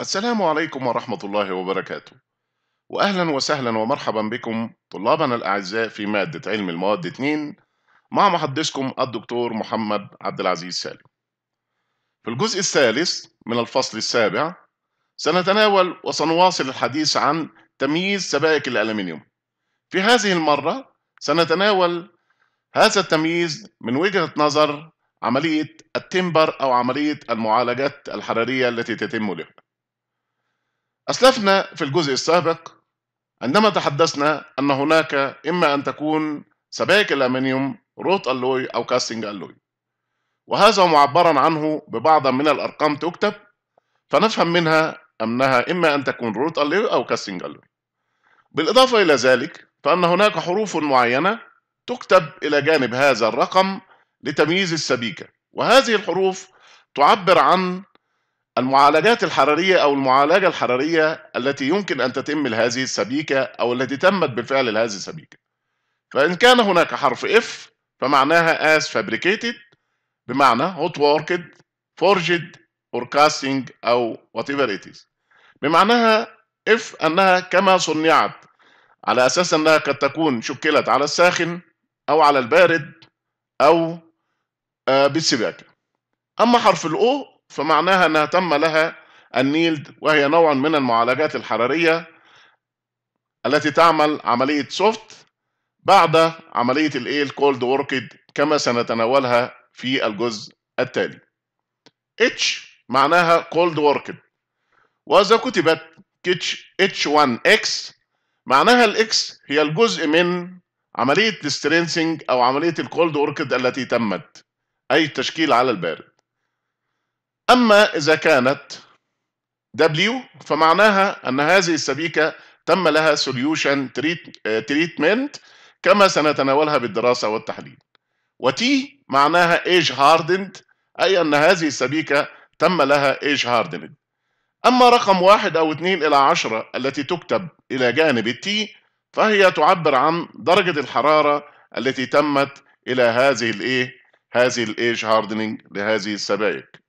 السلام عليكم ورحمة الله وبركاته وأهلا وسهلا ومرحبا بكم طلابنا الأعزاء في مادة علم المواد 2 مع محدثكم الدكتور محمد عبد العزيز سالم في الجزء الثالث من الفصل السابع سنتناول وسنواصل الحديث عن تمييز سبائك الألمنيوم في هذه المرة سنتناول هذا التمييز من وجهة نظر عملية التمبر أو عملية المعالجات الحرارية التي تتم له أسلفنا في الجزء السابق عندما تحدثنا أن هناك إما أن تكون سبائك الأمنيوم روت ألوي أو كاستنج ألوي وهذا معبرا عنه ببعض من الأرقام تكتب فنفهم منها أنها إما أن تكون روت ألوي أو كاستنج ألوي بالإضافة إلى ذلك فأن هناك حروف معينة تكتب إلى جانب هذا الرقم لتمييز السبيكة وهذه الحروف تعبر عن المعالجات الحرارية أو المعالجة الحرارية التي يمكن أن تتم لهذه السبيكة أو التي تمت بالفعل لهذه السبيكة فإن كان هناك حرف F فمعناها as fabricated بمعنى hot worked forged or casting أو whatever it is بمعناها F أنها كما صنعت على أساس أنها قد تكون شكلت على الساخن أو على البارد أو آه، بالسباكة أما حرف الأو فمعناها أنها تم لها النيلد وهي نوع من المعالجات الحرارية التي تعمل عملية سوفت بعد عملية الايه الكولد وركد كما سنتناولها في الجزء التالي. H معناها كولد وركد وإذا كتبت H1X معناها الإكس هي الجزء من عملية السترينسنج أو عملية الكولد وركد التي تمت أي التشكيل على البارد. أما إذا كانت W فمعناها أن هذه السبيكة تم لها solution آه، treatment كما سنتناولها بالدراسة والتحليل وT معناها age hardened أي أن هذه السبيكة تم لها age hardened أما رقم واحد أو اثنين إلى عشرة التي تكتب إلى جانب T فهي تعبر عن درجة الحرارة التي تمت إلى هذه الإيه هذه الإيج هاردنينج لهذه السبائك